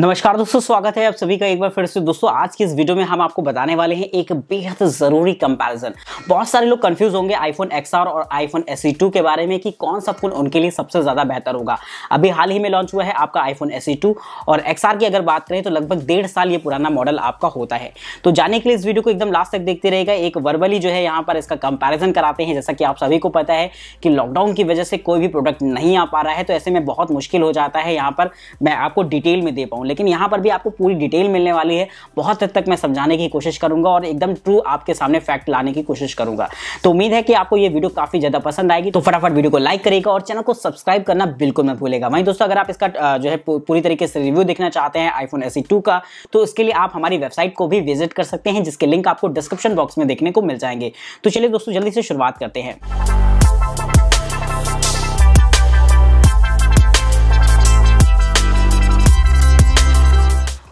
नमस्कार दोस्तों स्वागत है आप सभी का एक बार फिर से दोस्तों आज की इस वीडियो में हम आपको बताने वाले हैं एक बेहद ज़रूरी कंपैरिजन बहुत सारे लोग कंफ्यूज होंगे आईफोन एक्स और आईफोन टू e के बारे में कि कौन सा फ़ोन उनके लिए सबसे ज़्यादा बेहतर होगा अभी हाल ही में लॉन्च हुआ है आपका आईफोन टू e और एक्स की अगर बात करें तो लगभग डेढ़ साल ये पुराना मॉडल आपका होता है तो जाने के लिए इस वीडियो को एकदम लास्ट तक देखते रहेगा एक वर्बली जो है यहाँ पर इसका कंपेरिजन कराते हैं जैसा कि आप सभी को पता है कि लॉकडाउन की वजह से कोई भी प्रोडक्ट नहीं आ पा रहा है तो ऐसे में बहुत मुश्किल हो जाता है यहाँ पर मैं आपको डिटेल में दे पाऊँ हूँ लेकिन यहाँ पर भी आपको पूरी डिटेल मिलने वाली है बहुत हद तक मैं समझाने की कोशिश करूँगा और एकदम ट्रू आपके सामने फैक्ट लाने की कोशिश करूँगा तो उम्मीद है कि आपको ये वीडियो काफ़ी ज़्यादा पसंद आएगी तो फटाफट वीडियो को लाइक करेगा और चैनल को सब्सक्राइब करना बिल्कुल मैं भूलेगा वहीं दोस्तों अगर आप इसका जो है पूरी तरीके से रिव्यू देखना चाहते हैं आईफोन एस का तो इसके लिए आप हमारी वेबसाइट को भी विजिट कर सकते हैं जिसके लिंक आपको डिस्क्रिप्शन बॉक्स में देखने को मिल जाएंगे तो चलिए दोस्तों जल्दी से शुरुआत करते हैं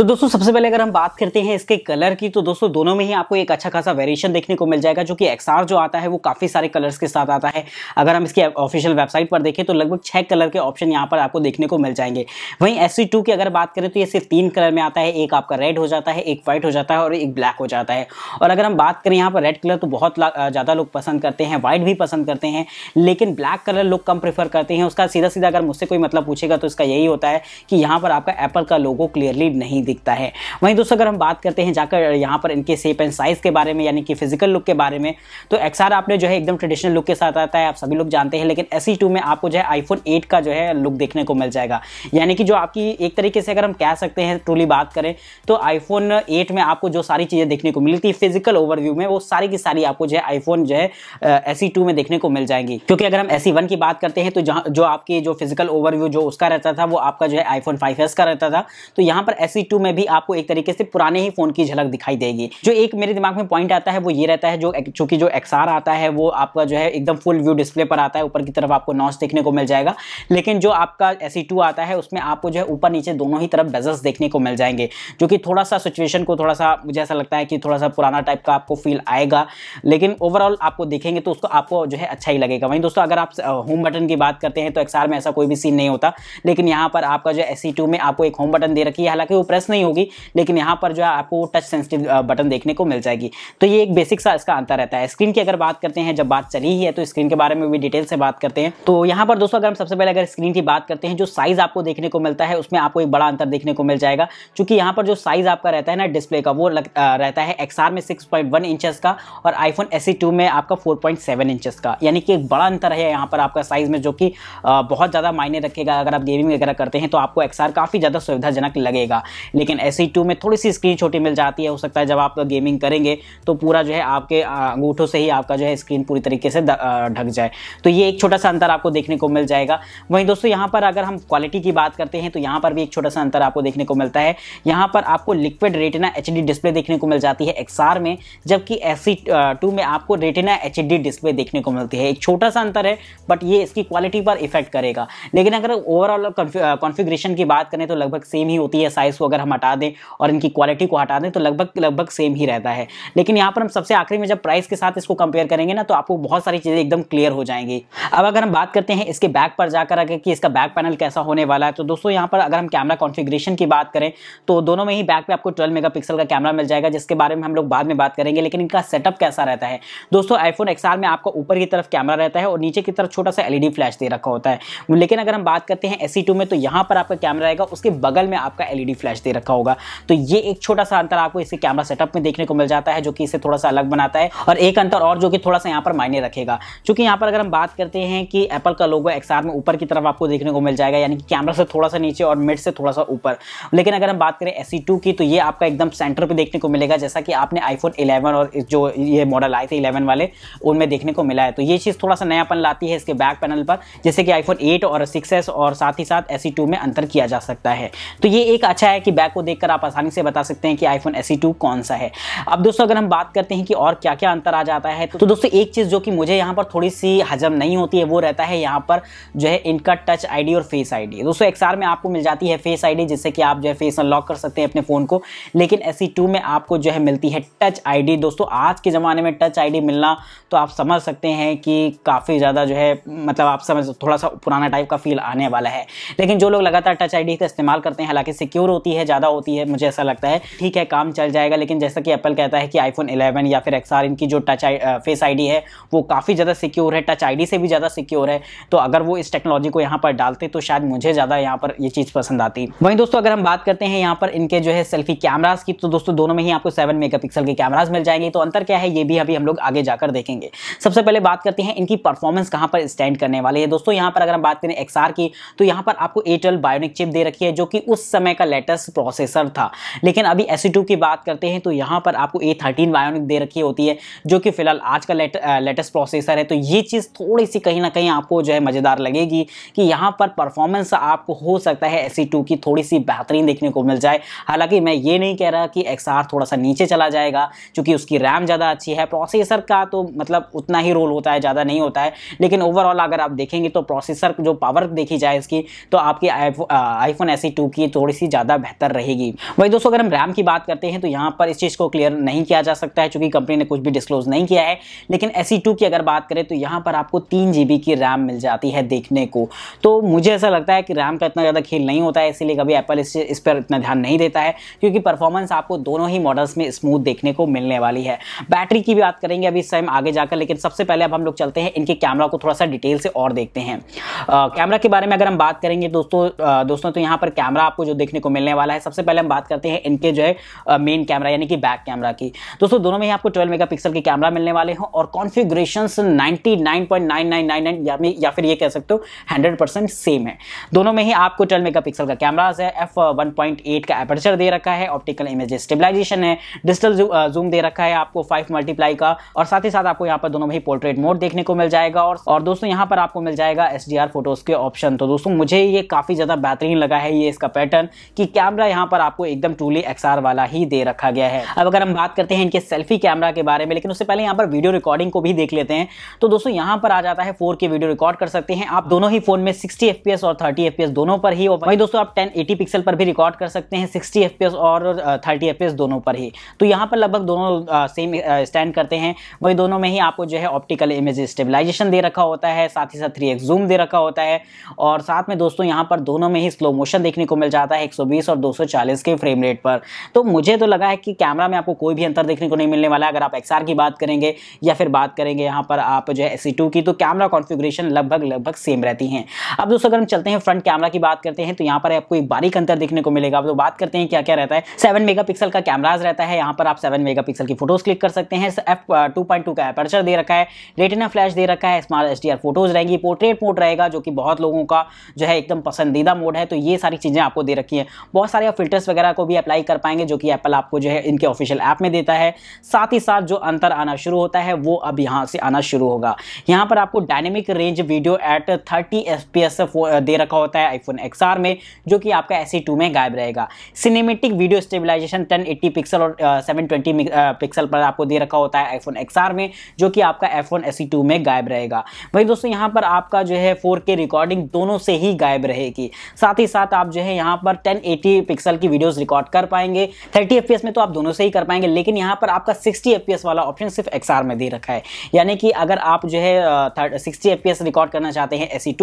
तो दोस्तों सबसे पहले अगर हम बात करते हैं इसके कलर की तो दोस्तों दोनों में ही आपको एक अच्छा खासा वेरिएशन देखने को मिल जाएगा जो कि एक्सआर जो आता है वो काफ़ी सारे कलर्स के साथ आता है अगर हम इसकी ऑफिशियल वेबसाइट पर देखें तो लगभग छह कलर के ऑप्शन यहाँ पर आपको देखने को मिल जाएंगे वहीं एस की अगर बात करें तो ये सिर्फ तीन कलर में आता है एक आपका रेड हो जाता है एक व्हाइट हो जाता है और एक ब्लैक हो जाता है और अगर हम बात करें यहाँ पर रेड कलर तो बहुत ज़्यादा लोग पसंद करते हैं व्हाइट भी पसंद करते हैं लेकिन ब्लैक कलर लोग कम प्रेफर करते हैं उसका सीधा सीधा अगर मुझसे कोई मतलब पूछेगा तो इसका यही होता है कि यहाँ पर आपका एप्पल का लोगो क्लियरली नहीं दिखता है वहीं दोस्तों अगर हम बात करते हैं जाकर यहाँ पर इनके सेप एंड साइज़ के बारे में यानी कि फिजिकल लुक के बारे में तो एक्सआर आपने जो है एकदम ट्रेडिशनल लुक के साथ आता है आप सभी लोग जानते हैं लेकिन एस e में आपको जो है आईफोन एट का जो है लुक देखने को मिल जाएगा यानी कि जो आपकी एक तरीके से अगर हम कह सकते हैं ट्रूली बात करें तो आईफोन एट में आपको जो सारी चीज़ें देखने को मिलती है फिजिकल ओवरव्यू में वो सारी की सारी आपको जो है आईफोन जो है एस e में देखने को मिल जाएंगी क्योंकि अगर हम एस e की बात करते हैं तो जो आपकी जो फिजिकल ओवरव्यू जो उसका रहता था वो आपका जो है आईफोन फाइव का रहता था तो यहाँ पर एस में भी आपको एक तरीके से पुराने ही फोन की झलक दिखाई देगी जो एक मेरे दिमाग में पॉइंट आता है वो ये रहता है जो चूंकि जो एक्सआर आता है वो आपका जो है एकदम फुल व्यू डिस्प्ले पर आता है ऊपर की तरफ आपको नॉच देखने को मिल जाएगा लेकिन जो आपका एस e आता है उसमें आपको जो है ऊपर नीचे दोनों ही तरफ बेजस देखने को मिल जाएंगे जो कि थोड़ा सा सिचुएशन को थोड़ा सा मुझे ऐसा लगता है कि थोड़ा सा पुराना टाइप का आपको फील आएगा लेकिन ओवरऑल आपको देखेंगे तो उसको आपको जो है अच्छा ही लगेगा वहीं दोस्तों अगर आप होम बटन की बात करते हैं तो एक्सआर में ऐसा कोई भी सीन नहीं होता लेकिन यहाँ पर आपका जो एस e में आपको एक होम बटन दे रखी है हालांकि वो प्रेस नहीं होगी लेकिन यहाँ पर जो है आपको टच सेंसिटिव बटन देखने को मिल जाएगी तो ये एक बेसिक सा इसका अंतर रहता है स्क्रीन की अगर बात करते हैं जब बात चली ही है तो स्क्रीन के बारे में भी डिटेल से बात करते हैं तो यहाँ पर दोस्तों अगर हम सबसे पहले अगर स्क्रीन की बात करते हैं जो साइज आपको देखने को मिलता है उसमें आपको एक बड़ा अंतर देखने को मिल जाएगा क्योंकि यहाँ पर जो साइज आपका रहता है ना डिस्प्ले का वो रहता है एक्सआर में सिक्स पॉइंट का और आईफोन एस e में आपका 4.7 इंचेस का यानी कि एक बड़ा अंतर है यहाँ पर आपका साइज में जो कि बहुत ज़्यादा मायने रखेगा अगर आप गेमिंग वगैरह करते हैं तो आपको एक्सआर काफ़ी ज़्यादा सुविधाजनक लगेगा लेकिन एस टू में थोड़ी सी स्क्रीन छोटी मिल जाती है हो सकता है जब आप गेमिंग करेंगे तो पूरा जो है आपके अंगूठों से ही आपका जो है स्क्रीन पूरी तरीके से ढक जाए तो ये एक छोटा सा अंतर आपको देखने को मिल जाएगा वहीं दोस्तों यहाँ पर अगर हम क्वालिटी की बात करते हैं तो यहाँ पर भी एक छोटा सा अंतर आपको देखने को मिलता है यहाँ पर आपको लिक्विड रेटिना एच डिस्प्ले देखने को मिल जाती है एक्सआर में जबकि एस टू में आपको रेटिना एच डिस्प्ले देखने को मिलती है एक छोटा सा अंतर है बट ये इसकी क्वालिटी पर इफेक्ट करेगा लेकिन अगर ओवरऑल कॉन्फिग्रेशन की बात करें तो लगभग सेम ही होती है साइज को अगर अगर हम हटा दें और इनकी क्वालिटी को हटा दें तो लगभग लगभग सेम ही रहता है लेकिन यहाँ पर हम सबसे आखिरी में जब प्राइस के साथ इसको कंपेयर करेंगे ना तो आपको बहुत सारी चीज़ें एकदम क्लियर हो जाएंगी अब अगर हम बात करते हैं इसके बैक पर जाकर अगर कि इसका बैक पैनल कैसा होने वाला है तो दोस्तों यहाँ पर अगर हम कैमरा कॉन्फिग्रेशन की बात करें तो दोनों में ही बैक पर आपको ट्वेल्व मेगा का कैमरा मिल जाएगा जिसके बारे में हम लोग बाद में बात करेंगे लेकिन इनका सेटअप कैसा रहता है दोस्तों आईफोन एक्सआर में आपका ऊपर की तरफ कैमरा रहता है और नीचे की तरफ छोटा सा एलईडी फ्लैश e दे रखा होता है लेकिन अगर हम बात करते हैं एस e में तो यहाँ पर आपका कैमरा रहेगा उसके बगल में आपका एलईडी फ्लैश e दे दे रखा होगा तो ये एक छोटा सा अंतर आपको इसके कैमरा सेटअप में देखने को मिल जाता है जो कि इसे थोड़ा सा अलग बनाता है और एक अंतर और जो कि थोड़ा सा यहाँ पर मायने रखेगा चूंकि यहाँ पर अगर हम बात करते हैं कि एप्पल का लोगो एक्सआर में ऊपर की तरफ आपको देखने को मिल जाएगा यानी कि कैमरा से थोड़ा सा नीचे और मिड से थोड़ा सा ऊपर लेकिन अगर हम बात करें एस e की तो ये आपका एकदम सेंटर पर देखने को मिलेगा जैसा कि आपने आईफोन इलेवन और जो ये मॉडल आए थे इलेवन वाले उनमें देखने को मिला है तो ये चीज़ थोड़ा सा नयापन लाती है इसके बैक पैनल पर जैसे कि आईफोन एट और सिक्स और साथ ही साथ एस e में अंतर किया जा सकता है तो ये एक अच्छा है कि बैक को देखकर आप आसानी से बता सकते हैं कि आईफोन एस कौन सा है अब दोस्तों अगर हम बात करते हैं कि और क्या क्या अंतर आ जाता है तो दोस्तों एक चीज़ जो कि मुझे यहाँ पर थोड़ी सी हजम नहीं होती है वो रहता है यहाँ पर जो है इनका टच आई और फेस आई दोस्तों एक्सआर में आपको मिल जाती है फेस आई जिससे कि आप जो है फेस अनलॉक कर सकते हैं अपने फ़ोन को लेकिन एस में आपको जो है मिलती है टच आई दोस्तों आज के ज़माने में टच आई मिलना तो आप समझ सकते हैं कि काफ़ी ज़्यादा जो है मतलब आप समझ थोड़ा सा पुराना टाइप का फील आने वाला है लेकिन जो लोग लगातार टच आई का इस्तेमाल करते हैं हालांकि सिक्योर होती है ज़्यादा होती है मुझे ऐसा लगता है ठीक है काम चल जाएगा लेकिन जैसा कि एप्पल कहता है कि आईफोन इलेवन या फिर एक्स इनकी जो टच फेस आई है वो काफ़ी ज़्यादा सिक्योर है टच आई से भी ज़्यादा सिक्योर है तो अगर वो इस टेक्नोलॉजी को यहाँ पर डालते तो शायद मुझे ज़्यादा यहाँ पर ये चीज़ पसंद आती वहीं दोस्तों अगर हम बात करते हैं यहाँ पर इनके जो है सेल्फी कैमराज की तो दोस्तों दोनों में ही आपको सेवन मेगा के कैमराज मिल जाएंगे तो अंतर क्या है ये भी अभी हम लोग आगे जाकर देखेंगे सबसे पहले बात करते हैं इनकी परफॉर्मेंस कहाँ पर स्टैंड करने वाले है दोस्तों यहाँ पर अगर हम बात करें एक्सआर की तो यहाँ पर आपको एयरटेल बायोनिक चिप दे रखी है जो कि उस समय का लेटेस्ट प्रोसेसर था लेकिन अभी एस e की बात करते हैं तो यहाँ पर आपको ए थर्टीन बायोनिक दे रखी होती है जो कि फिलहाल आज का लेट, लेटेस्ट प्रोसेसर है तो ये चीज़ थोड़ी सी कहीं ना कहीं आपको जो है मज़ेदार लगेगी कि यहाँ पर परफॉर्मेंस आपको हो सकता है एस e की थोड़ी सी बेहतरीन देखने को मिल जाए हालांकि मैं ये नहीं कह रहा कि एक्स थोड़ा सा नीचे चला जाएगा क्योंकि उसकी रैम ज़्यादा अच्छी है प्रोसेसर का तो मतलब उतना ही रोल होता है ज़्यादा नहीं होता है लेकिन ओवरऑल अगर आप देखेंगे तो प्रोसेसर जो पावर देखी जाए इसकी तो आपकी आईफोन एस e की थोड़ी सी ज़्यादा बेहतर अंदर रहेगी वही दोस्तों अगर हम रैम की बात करते हैं तो यहाँ पर इस चीज़ को क्लियर नहीं किया जा सकता है चूँकि कंपनी ने कुछ भी डिस्क्लोज नहीं किया है लेकिन एस e की अगर बात करें तो यहाँ पर आपको तीन की रैम मिल जाती है देखने को तो मुझे ऐसा लगता है कि रैम का इतना ज़्यादा खेल नहीं होता है इसीलिए कभी एप्पल इस, पर इतना ध्यान नहीं देता है क्योंकि परफॉर्मेंस आपको दोनों ही मॉडल्स में स्मूथ देखने को मिलने वाली है बैटरी की भी बात करेंगे अभी इस टाइम आगे जाकर लेकिन सबसे पहले अब हम लोग चलते हैं इनके कैमरा को थोड़ा सा डिटेल से और देखते हैं कैमरा के बारे में अगर हम बात करेंगे दोस्तों दोस्तों तो यहाँ पर कैमरा आपको जो देखने को मिलने वाला है है सबसे पहले हम बात करते हैं इनके जो है मेन कैमरा यानी कि बैक कैमरा की दोस्तों दोनों में ही आपको ट्वेल्व मेगा के कैमरा मिलने वाले हैं और कॉन्फिग्रेशन नाइनटी या फिर ये कह सकते हो हंड्रेड सेम है दोनों में ही आपको ट्वेल्व मेगा का कैमराज है एफ का एपर्चर दे रखा है ऑप्टिकल इमेज स्टेबिलाईजेशन है डिजिटल जूम दे रखा है आपको फाइव मल्टीप्लाई का और साथ ही साथ आपको यहाँ पर दोनों में ही पोर्ट्रेट मोड देखने को मिल जाएगा और और दोस्तों यहाँ पर आपको मिल जाएगा एस फोटोज के ऑप्शन तो दोस्तों मुझे ये काफी ज्यादा बेहतरीन लगा है ये इसका पैटर्न कि कैमरा यहाँ पर आपको एकदम ट्रूली एक्स वाला ही दे रखा गया है अब अगर हम बात करते हैं इनके सेल्फी कैमरा के बारे में लेकिन उससे पहले यहाँ पर वीडियो रिकॉर्डिंग को भी देख लेते हैं तो दोस्तों यहाँ पर आ जाता है फोर वीडियो रिकॉर्ड कर सकते हैं आप दोनों ही फोन में सिक्सटी एफ और थर्टी एफ दोनों पर ही वही दोस्तों आप टेन एटी पर भी रिकॉर्ड कर सकते हैं सिक्सटी एफ और थर्टी uh, एफ दोनों पर ही तो यहाँ पर लगभग दोनों सेम uh, स्टैंड uh, करते हैं वही दोनों में ही आपको जो है ऑप्टिकल इमेज स्टेबिलाईजेशन दे रखा होता है साथ ही साथ थ्री जूम दे रखा होता है और साथ में दोस्तों यहाँ पर दोनों में ही स्लो मोशन देखने को मिल जाता है 120 और 240 के फ्रेम रेट पर तो मुझे तो लगा है कि कैमरा में आपको कोई भी अंतर देखने को नहीं मिलने वाला है अगर आप एक्सआर की बात करेंगे या फिर बात करेंगे यहाँ पर आप जो है एस e की तो कैमरा कॉन्फिग्रेशन लगभग लगभग सेम रहती है अब दोस्तों अगर हम चलते हैं फ्रंट कैमरा की बात करते हैं तो यहाँ पर आपको एक बारीक अंतर देखने को मिलेगा अब तो बात करते हैं क्या क्या रहता है सेवन मेगा का कैमराज रहता है यहाँ पर आप सेवन मेगा की फोटोज क्लिक कर सकते हैं एफ टू uh, का अपर्चर दे रखा है रेटिना फ्लैश दे रखा है स्मार्ट एच फोटोज रहेंगी पोर्ट्रेट मोड रहेगा जो कि बहुत लोगों का जो है एकदम पसंदीदा मोड है तो ये सारी चीज़ें आपको दे रखी है बहुत सारे आप फिल्टर्स वगैरह को भी अप्लाई कर पाएंगे जो कि एप्पल आपको जो है इनके ऑफिशियल ऐप में देता है साथ ही साथ जो अंतर आना शुरू होता है वो अब यहाँ से आना शुरू होगा यहाँ पर आपको dynamic range video at thirty S F दे रखा होता है आईफोन एक्स में जो कि आपका एस e में गायब रहेगा cinematic video stabilization ten pixel और सेवन ट्वेंटी पिक्सल पर आपको दे रखा होता है आईफोन एक्स में जो कि आपका आईफोन एस e में गायब रहेगा वही दोस्तों यहाँ पर आपका जो है फोर रिकॉर्डिंग दोनों से ही गायब रहेगी साथ ही साथ आप जो है यहाँ पर टेन पिक्सल की वीडियोस रिकॉर्ड कर पाएंगे 30 एफ में तो आप दोनों से ही कर पाएंगे लेकिन यहाँ पर आपका 60 एफ वाला ऑप्शन सिर्फ एक्स में दे रखा है यानी कि अगर आप जो है सिक्सटी एफ रिकॉर्ड करना चाहते हैं ए से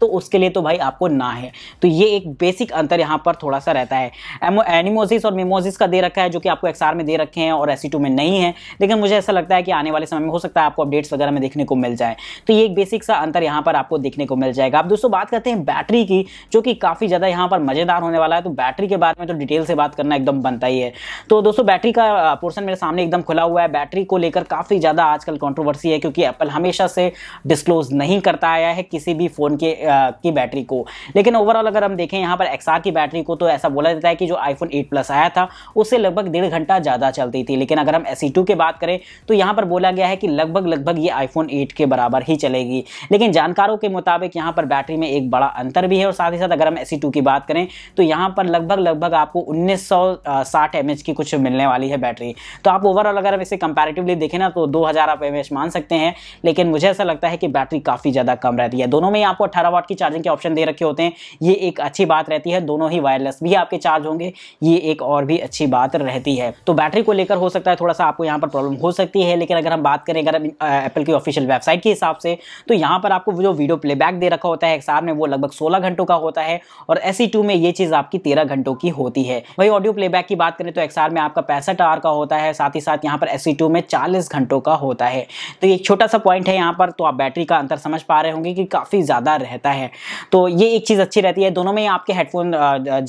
तो उसके लिए तो भाई आपको ना है तो ये एक बेसिक अंतर यहाँ पर थोड़ा सा रहता है एनिमोजिस और मेमोजिस का दे रखा है जो कि आपको एक्स में दे रखे हैं और ए में नहीं है लेकिन मुझे ऐसा लगता है कि आने वाले समय में हो सकता है आपको अपडेट्स वगैरह में देखने को मिल जाए तो ये एक बेसिक सा अंतर यहाँ पर आपको देखने को मिल जाएगा आप दोस्तों बात करते हैं बैटरी की जो कि काफ़ी ज़्यादा यहाँ पर मज़ेदार होने वाला है तो बैटरी बैटरी के बारे में तो डिटेल से बात करना एकदम बनता ही है तो दोस्तों बैटरी का पोर्सन मेरे सामने एकदम खुला हुआ है बैटरी को लेकर काफ़ी ज़्यादा आजकल कॉन्ट्रोवर्सी है क्योंकि एप्पल हमेशा से डिस्क्लोज नहीं करता आया है किसी भी फ़ोन के की बैटरी को लेकिन ओवरऑल अगर हम देखें यहाँ पर एक्सआर की बैटरी को तो ऐसा बोला जाता है कि जो आईफोन एट प्लस आया था उससे लगभग डेढ़ घंटा ज़्यादा चलती थी लेकिन अगर हम एस e की बात करें तो यहाँ पर बोला गया है कि लगभग लगभग ये आईफोन एट के बराबर ही चलेगी लेकिन जानकारों के मुताबिक यहाँ पर बैटरी में एक बड़ा अंतर भी है और साथ ही साथ अगर हम एस e की बात करें तो यहाँ पर लगभग लगभग लगभग आपको 1960 सौ की कुछ मिलने वाली है बैटरी तो आप ओवरऑल अगर इसे कंपैरेटिवली देखें ना तो 2000 आप एम मान सकते हैं लेकिन मुझे ऐसा लगता है कि बैटरी काफ़ी ज़्यादा कम रहती है दोनों में आपको अठारह वाट की चार्जिंग के ऑप्शन दे रखे होते हैं ये एक अच्छी बात रहती है दोनों ही वायरलेस भी आपके चार्ज होंगे ये एक और भी अच्छी बात रहती है तो बैटरी को लेकर हो सकता है थोड़ा सा आपको यहाँ पर प्रॉब्लम हो सकती है लेकिन अगर हम बात करें अगर एप्पल की ऑफिशियल वेबसाइट के हिसाब से तो यहाँ पर आपको जो वीडियो प्लेबैक दे रखा होता है एक्सार में वो लगभग सोलह घंटों का होता है और एस e में ये चीज़ आपकी तेरह घंटों की होती है वही ऑडियो प्लेबैक की बात करें तो एक्सआर में आपका पैंसठ आर का होता है साथ ही साथ यहाँ पर एस e में चालीस घंटों का होता है तो एक छोटा सा पॉइंट है यहाँ पर तो आप बैटरी का अंतर समझ पा रहे होंगे कि काफ़ी ज़्यादा रहता है तो ये एक चीज़ अच्छी रहती है दोनों में आपके हेडफोन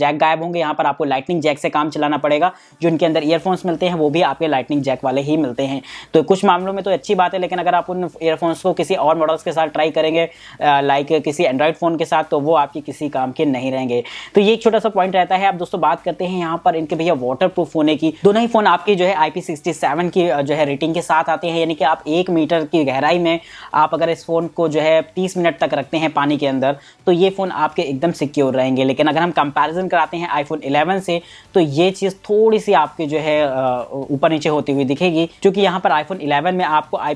जैक गायब होंगे यहाँ पर आपको लाइटनिंग जैक से काम चलाना पड़ेगा जो इनके अंदर ईयरफोन्स मिलते हैं वो भी आपके लाइटनिंग जैक वाले ही मिलते हैं तो कुछ मामलों में तो अच्छी बात है लेकिन अगर आप उन ईयरफोन्स को किसी और मॉडल्स के साथ ट्राई करेंगे लाइक किसी एंड्रॉयड फ़ोन के साथ तो वो आपके किसी काम के नहीं रहेंगे तो ये एक छोटा सा पॉइंट रहता है है अब दोस्तों बात करते हैं यहाँ पर इनके भैया वाटर प्रूफ होने की दोनों ही फोन आपकी जो है आईपी की जो है रेटिंग के साथ आते हैं यानी कि आप एक मीटर की गहराई में आप अगर इस फोन को जो है तीस मिनट तक रखते हैं पानी के अंदर तो ये फोन आपके एकदम सिक्योर रहेंगे लेकिन अगर हम कंपेरिजन कराते हैं आई फोन से तो ये चीज़ थोड़ी सी आपके जो है ऊपर नीचे होती हुई दिखेगी क्योंकि यहाँ पर आई फोन में आपको आई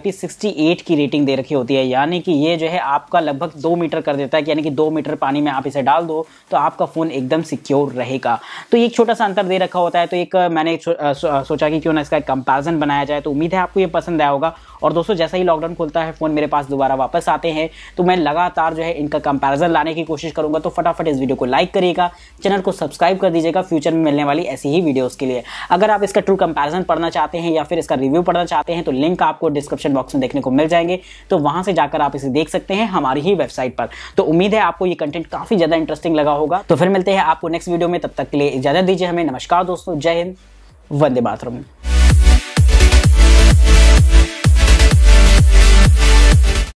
की रेटिंग दे रखी होती है यानी कि ये जो है आपका लगभग दो मीटर कर देता है यानी कि दो मीटर पानी में आप इसे डाल दो तो आपका फ़ोन एकदम सिक्योर रहे रहेगा तो एक छोटा सा अंतर दे रखा होता है तो एक मैंने सोचा कि क्यों ना इसका कंपेरिजन बनाया जाए तो उम्मीद है आपको ये पसंद आया होगा और दोस्तों जैसा ही लॉकडाउन खुलता है फ़ोन मेरे पास दोबारा वापस आते हैं तो मैं लगातार जो है इनका कंपैरिजन लाने की कोशिश करूंगा तो फटाफट इस वीडियो को लाइक करिएगा चैनल को सब्सक्राइब कर दीजिएगा फ्यूचर में मिलने वाली ऐसी ही वीडियोज़ के लिए अगर आप इसका ट्रू कंपेरिजन पढ़ना चाहते हैं या फिर इसका रिव्यू पढ़ना चाहते हैं तो लिंक आपको डिस्क्रिप्शन बॉक्स में देखने को मिल जाएंगे तो वहां से जाकर आप इसे देख सकते हैं हमारी ही वेबसाइट पर तो उम्मीद है आपको ये कंटेंट काफ़ी ज़्यादा इंटरेस्टिंग लगा होगा तो फिर मिलते हैं आपको नेक्स्ट वीडियो में तब तक के लिए इजाज़त दीजिए हमें नमस्कार दोस्तों जय हिंद वंदे मातरम